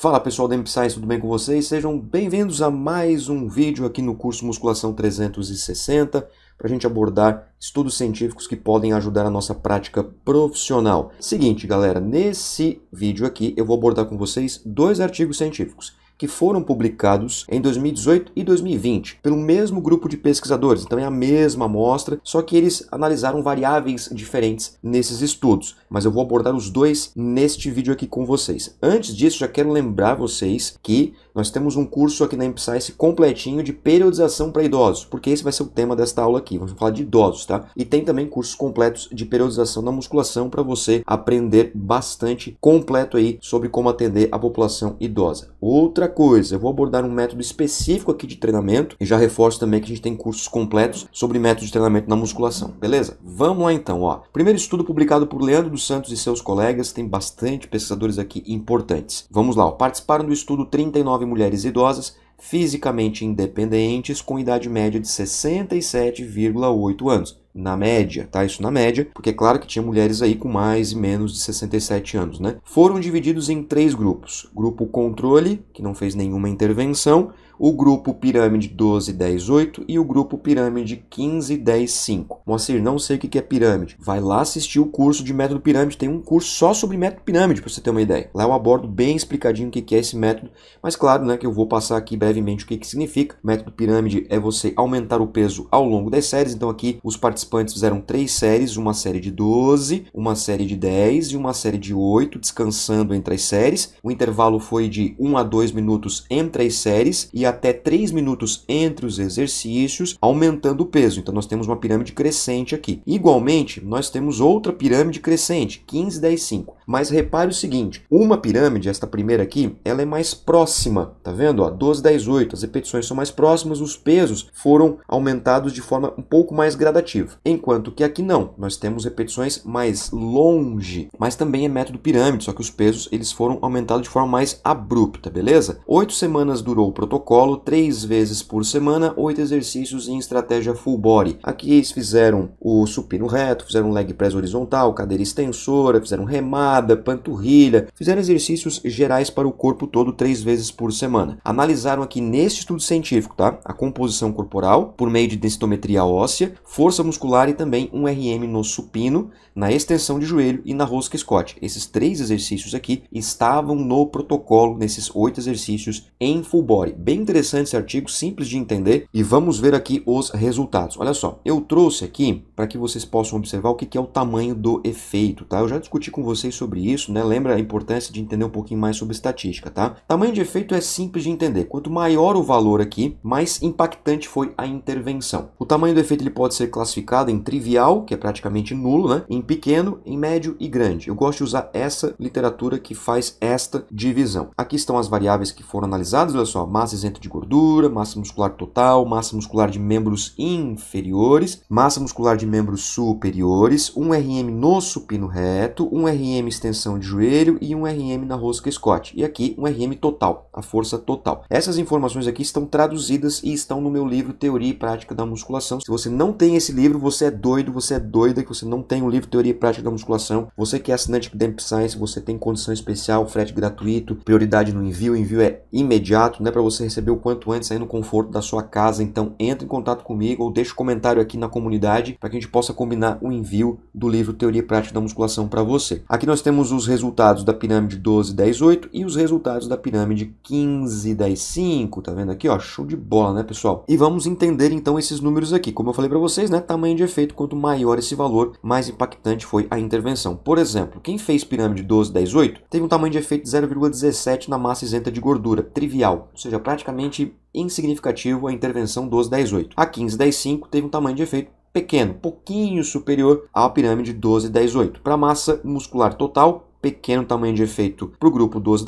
Fala pessoal da MPScience, tudo bem com vocês? Sejam bem-vindos a mais um vídeo aqui no curso Musculação 360 para a gente abordar estudos científicos que podem ajudar a nossa prática profissional. Seguinte, galera, nesse vídeo aqui eu vou abordar com vocês dois artigos científicos que foram publicados em 2018 e 2020 pelo mesmo grupo de pesquisadores, então é a mesma amostra, só que eles analisaram variáveis diferentes nesses estudos, mas eu vou abordar os dois neste vídeo aqui com vocês. Antes disso, já quero lembrar vocês que nós temos um curso aqui na MPScience completinho de periodização para idosos, porque esse vai ser o tema desta aula aqui. Vamos falar de idosos, tá? E tem também cursos completos de periodização da musculação para você aprender bastante completo aí sobre como atender a população idosa. Outra coisa, eu vou abordar um método específico aqui de treinamento e já reforço também que a gente tem cursos completos sobre métodos de treinamento na musculação, beleza? Vamos lá então, ó. Primeiro estudo publicado por Leandro dos Santos e seus colegas, tem bastante pesquisadores aqui importantes. Vamos lá, ó. participaram do estudo 39 mulheres idosas fisicamente independentes com idade média de 67,8 anos, na média, tá? Isso na média, porque é claro que tinha mulheres aí com mais e menos de 67 anos, né? Foram divididos em três grupos: grupo controle, que não fez nenhuma intervenção, o grupo pirâmide 12 10 8 e o grupo pirâmide 15 10 5. Moacir, não sei o que é pirâmide. Vai lá assistir o curso de método pirâmide, tem um curso só sobre método pirâmide para você ter uma ideia. Lá eu abordo bem explicadinho o que é esse método, mas claro, né, que eu vou passar aqui brevemente o que que significa. método pirâmide é você aumentar o peso ao longo das séries, então aqui os participantes participantes fizeram três séries, uma série de 12, uma série de 10 e uma série de 8, descansando entre as séries. O intervalo foi de 1 a 2 minutos entre as séries e até 3 minutos entre os exercícios, aumentando o peso. Então nós temos uma pirâmide crescente aqui. Igualmente, nós temos outra pirâmide crescente, 15, 10, 5. Mas repare o seguinte, uma pirâmide, esta primeira aqui, ela é mais próxima, tá vendo? Ó, 12, 10, 8, as repetições são mais próximas, os pesos foram aumentados de forma um pouco mais gradativa. Enquanto que aqui não, nós temos repetições mais longe, mas também é método pirâmide, só que os pesos eles foram aumentados de forma mais abrupta, beleza? Oito semanas durou o protocolo, três vezes por semana, oito exercícios em estratégia full body. Aqui eles fizeram o supino reto, fizeram leg press horizontal, cadeira extensora, fizeram remada, panturrilha, fizeram exercícios gerais para o corpo todo três vezes por semana. Analisaram aqui neste estudo científico, tá? A composição corporal por meio de densitometria óssea, força muscular muscular e também um RM no supino, na extensão de joelho e na rosca Scott. Esses três exercícios aqui estavam no protocolo, nesses oito exercícios em full body. Bem interessante esse artigo, simples de entender e vamos ver aqui os resultados. Olha só, eu trouxe aqui para que vocês possam observar o que é o tamanho do efeito, tá? Eu já discuti com vocês sobre isso, né? Lembra a importância de entender um pouquinho mais sobre estatística, tá? Tamanho de efeito é simples de entender. Quanto maior o valor aqui, mais impactante foi a intervenção. O tamanho do efeito ele pode ser classificado classificada em trivial, que é praticamente nulo, né? em pequeno, em médio e grande. Eu gosto de usar essa literatura que faz esta divisão. Aqui estão as variáveis que foram analisadas, olha só, massa isenta de gordura, massa muscular total, massa muscular de membros inferiores, massa muscular de membros superiores, um RM no supino reto, um RM extensão de joelho e um RM na rosca Scott. E aqui um RM total, a força total. Essas informações aqui estão traduzidas e estão no meu livro Teoria e Prática da Musculação. Se você não tem esse livro, você é doido, você é doida que você não tem o livro Teoria e Prática da Musculação. Você que é assinante do Damp Science, você tem condição especial, frete gratuito, prioridade no envio, o envio é imediato, né, para você receber o quanto antes aí no conforto da sua casa. Então, entre em contato comigo ou deixa um comentário aqui na comunidade para que a gente possa combinar o envio do livro Teoria e Prática da Musculação para você. Aqui nós temos os resultados da pirâmide 12 10 8 e os resultados da pirâmide 15 10 5, tá vendo aqui, ó? Show de bola, né, pessoal? E vamos entender então esses números aqui. Como eu falei para vocês, né, tamanho tamanho de efeito, quanto maior esse valor, mais impactante foi a intervenção. Por exemplo, quem fez pirâmide 12, 10, 8 teve um tamanho de efeito de 0,17 na massa isenta de gordura, trivial, ou seja, praticamente insignificativo a intervenção 12, 10, 8. A 15, 10, 5 teve um tamanho de efeito pequeno, pouquinho superior à pirâmide 12, 10, 8. Para a massa muscular total, pequeno tamanho de efeito para o grupo 12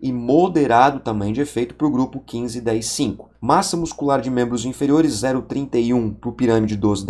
e moderado tamanho de efeito para o grupo 15-10-5. Massa muscular de membros inferiores 0,31 para o pirâmide 12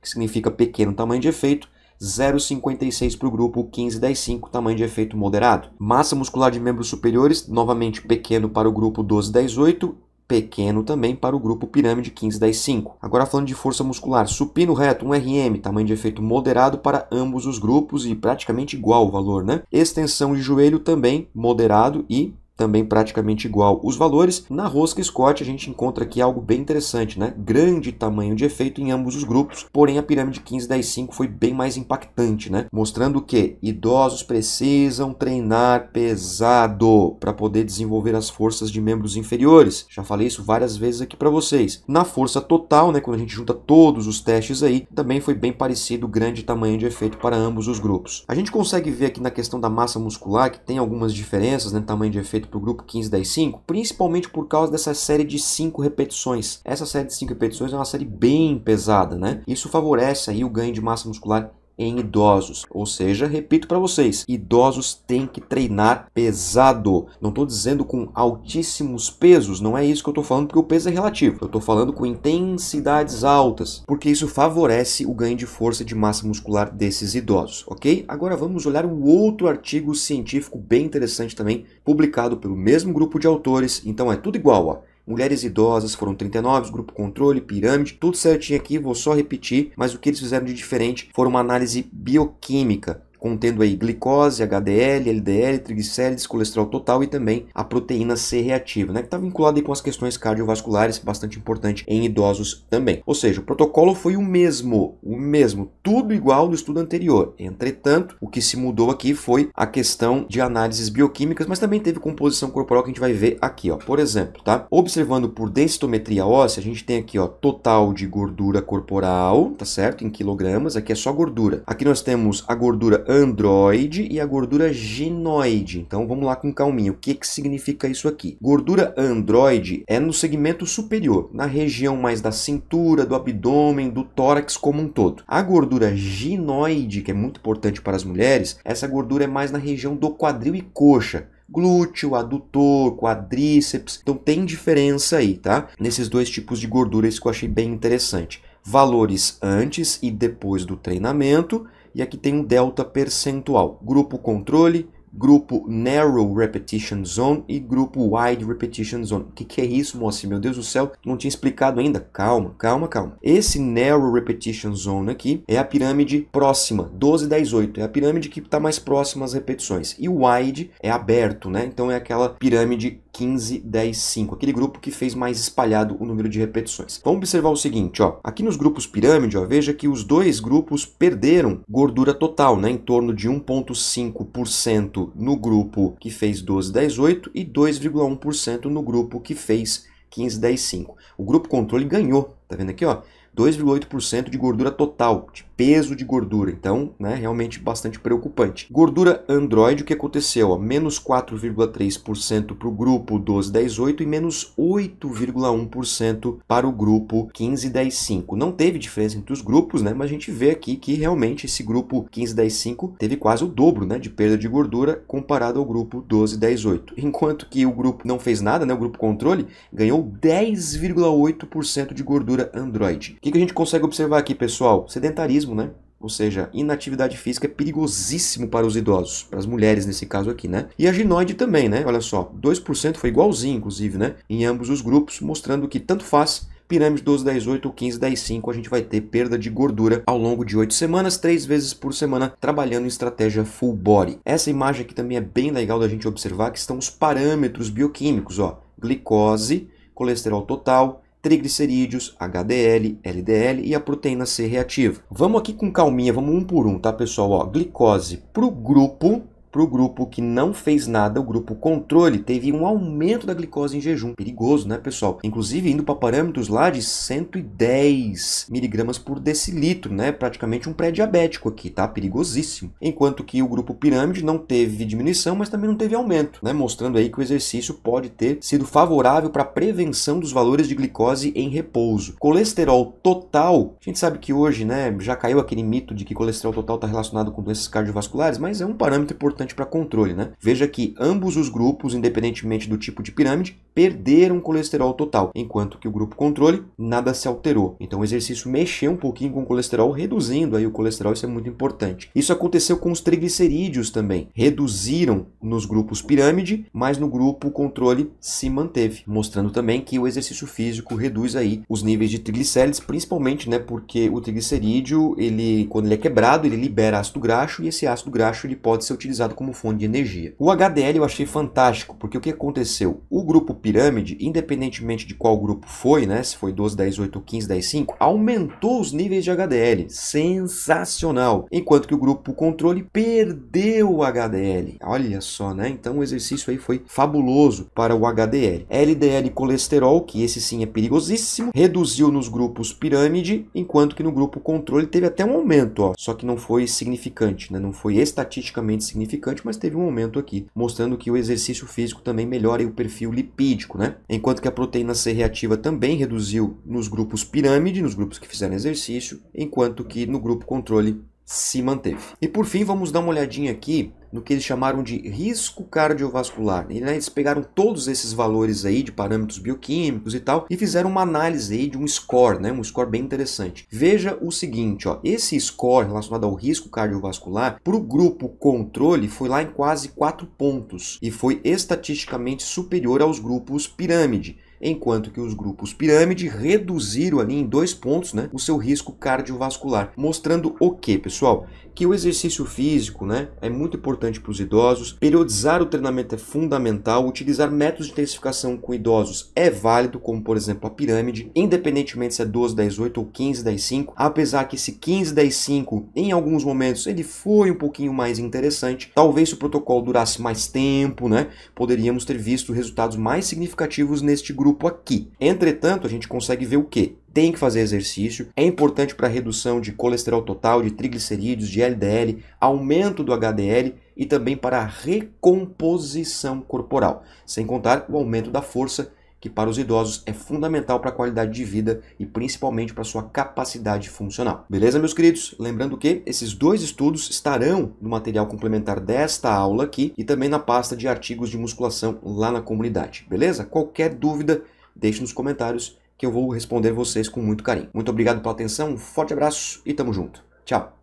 que significa pequeno tamanho de efeito, 0,56 para o grupo 1515, tamanho de efeito moderado. Massa muscular de membros superiores, novamente pequeno para o grupo 1218 pequeno também para o grupo pirâmide 15 5 Agora falando de força muscular, supino reto 1RM, tamanho de efeito moderado para ambos os grupos e praticamente igual o valor, né? Extensão de joelho também moderado e também praticamente igual. Os valores na rosca Scott a gente encontra aqui algo bem interessante, né? Grande tamanho de efeito em ambos os grupos, porém a pirâmide 15 10 5 foi bem mais impactante, né? Mostrando que idosos precisam treinar pesado para poder desenvolver as forças de membros inferiores. Já falei isso várias vezes aqui para vocês. Na força total, né, quando a gente junta todos os testes aí, também foi bem parecido o grande tamanho de efeito para ambos os grupos. A gente consegue ver aqui na questão da massa muscular que tem algumas diferenças, né, tamanho de efeito para o grupo 15 10 principalmente por causa dessa série de 5 repetições. Essa série de 5 repetições é uma série bem pesada, né? Isso favorece aí o ganho de massa muscular em idosos. Ou seja, repito para vocês, idosos têm que treinar pesado. Não estou dizendo com altíssimos pesos, não é isso que eu estou falando, porque o peso é relativo. Eu estou falando com intensidades altas, porque isso favorece o ganho de força de massa muscular desses idosos, ok? Agora vamos olhar um outro artigo científico bem interessante também, publicado pelo mesmo grupo de autores. Então é tudo igual, ó mulheres idosas foram 39, grupo controle, pirâmide, tudo certinho aqui, vou só repetir, mas o que eles fizeram de diferente foi uma análise bioquímica contendo aí glicose, HDL, LDL, triglicérides, colesterol total e também a proteína C reativa, né, que está vinculada aí com as questões cardiovasculares, bastante importante em idosos também. Ou seja, o protocolo foi o mesmo, o mesmo, tudo igual do estudo anterior. Entretanto, o que se mudou aqui foi a questão de análises bioquímicas, mas também teve composição corporal que a gente vai ver aqui, ó. Por exemplo, tá? Observando por densitometria óssea, a gente tem aqui, ó, total de gordura corporal, tá certo? Em quilogramas, aqui é só gordura. Aqui nós temos a gordura androide e a gordura genoide. Então vamos lá com calminha. O que, que significa isso aqui? Gordura androide é no segmento superior, na região mais da cintura, do abdômen, do tórax como um todo. A gordura ginoide, que é muito importante para as mulheres, essa gordura é mais na região do quadril e coxa glúteo, adutor, quadríceps. Então tem diferença aí, tá? Nesses dois tipos de gordura, isso que eu achei bem interessante. Valores antes e depois do treinamento e aqui tem um delta percentual. Grupo controle, grupo Narrow Repetition Zone e grupo Wide Repetition Zone. O que, que é isso, moça? Meu Deus do céu, não tinha explicado ainda. Calma, calma, calma. Esse Narrow Repetition Zone aqui é a pirâmide próxima, 12, 10, 8. É a pirâmide que está mais próxima às repetições. E o Wide é aberto, né? Então é aquela pirâmide 15, 10, 5. Aquele grupo que fez mais espalhado o número de repetições. Vamos observar o seguinte, ó. Aqui nos grupos pirâmide, ó, veja que os dois grupos perderam gordura total, né? Em torno de 1,5% 2,8% no grupo que fez 12.18 e 2,1% no grupo que fez 15,105. O grupo controle ganhou, tá vendo aqui, ó? 2,8% de gordura total, de peso de gordura. Então, né, realmente bastante preocupante. Gordura Android, o que aconteceu? menos 4,3% para o grupo 1218 e menos 8,1% para o grupo 1515. Não teve diferença entre os grupos, né? Mas a gente vê aqui que realmente esse grupo 1515 teve quase o dobro, né, de perda de gordura comparado ao grupo 1218. Enquanto que o grupo não fez nada, né, o grupo controle ganhou 10,8% de gordura Android. O que, que a gente consegue observar aqui, pessoal? Sedentarismo, né? ou seja, inatividade física é perigosíssimo para os idosos, para as mulheres nesse caso aqui, né? E a ginoide também, né? Olha só, 2% foi igualzinho, inclusive, né? Em ambos os grupos, mostrando que tanto faz pirâmide 12, 10, 8 ou 15, 10, 5, a gente vai ter perda de gordura ao longo de 8 semanas, 3 vezes por semana, trabalhando em estratégia full body. Essa imagem aqui também é bem legal da gente observar que estão os parâmetros bioquímicos, ó, glicose, colesterol total, triglicerídeos, HDL, LDL e a proteína C reativa. Vamos aqui com calminha, vamos um por um, tá pessoal? Ó, glicose para o grupo para o grupo que não fez nada, o grupo controle, teve um aumento da glicose em jejum. Perigoso, né, pessoal? Inclusive indo para parâmetros lá de 110 miligramas por decilitro, né? Praticamente um pré-diabético aqui, tá? Perigosíssimo. Enquanto que o grupo pirâmide não teve diminuição, mas também não teve aumento, né? Mostrando aí que o exercício pode ter sido favorável para a prevenção dos valores de glicose em repouso. Colesterol total, a gente sabe que hoje, né, já caiu aquele mito de que colesterol total está relacionado com doenças cardiovasculares, mas é um parâmetro importante importante para controle, né? Veja que ambos os grupos, independentemente do tipo de pirâmide, perderam colesterol total, enquanto que o grupo controle nada se alterou. Então o exercício mexeu um pouquinho com o colesterol, reduzindo aí o colesterol, isso é muito importante. Isso aconteceu com os triglicerídeos também. Reduziram nos grupos pirâmide, mas no grupo controle se manteve, mostrando também que o exercício físico reduz aí os níveis de triglicérides, principalmente, né, porque o triglicerídeo, ele quando ele é quebrado, ele libera ácido graxo e esse ácido graxo ele pode ser utilizado utilizado como fonte de energia. O HDL eu achei fantástico, porque o que aconteceu? O grupo pirâmide, independentemente de qual grupo foi, né, se foi 12, 10, 8, 15, 10, 5, aumentou os níveis de HDL. Sensacional! Enquanto que o grupo controle perdeu o HDL. Olha só, né? Então o exercício aí foi fabuloso para o HDL. LDL colesterol, que esse sim é perigosíssimo, reduziu nos grupos pirâmide, enquanto que no grupo controle teve até um aumento, ó, só que não foi significante, né? Não foi estatisticamente significante mas teve um aumento aqui, mostrando que o exercício físico também melhora o perfil lipídico, né? Enquanto que a proteína C reativa também reduziu nos grupos pirâmide, nos grupos que fizeram exercício, enquanto que no grupo controle se manteve. E por fim, vamos dar uma olhadinha aqui no que eles chamaram de risco cardiovascular. E, né, eles pegaram todos esses valores aí de parâmetros bioquímicos e tal e fizeram uma análise aí de um score, né, um score bem interessante. Veja o seguinte, ó, esse score relacionado ao risco cardiovascular para o grupo controle foi lá em quase 4 pontos e foi estatisticamente superior aos grupos pirâmide enquanto que os grupos pirâmide reduziram ali em dois pontos né, o seu risco cardiovascular. Mostrando o que, pessoal? que o exercício físico né, é muito importante para os idosos, periodizar o treinamento é fundamental, utilizar métodos de intensificação com idosos é válido, como por exemplo a pirâmide, independentemente se é 12, 10, 8 ou 15, 10, 5, apesar que esse 15, 10, 5 em alguns momentos ele foi um pouquinho mais interessante, talvez se o protocolo durasse mais tempo, né, poderíamos ter visto resultados mais significativos neste grupo aqui. Entretanto, a gente consegue ver o que? tem que fazer exercício, é importante para redução de colesterol total, de triglicerídeos, de LDL, aumento do HDL e também para a recomposição corporal, sem contar o aumento da força, que para os idosos é fundamental para a qualidade de vida e principalmente para a sua capacidade funcional. Beleza, meus queridos? Lembrando que esses dois estudos estarão no material complementar desta aula aqui e também na pasta de artigos de musculação lá na comunidade. Beleza? Qualquer dúvida, deixe nos comentários que eu vou responder vocês com muito carinho. Muito obrigado pela atenção, um forte abraço e tamo junto. Tchau!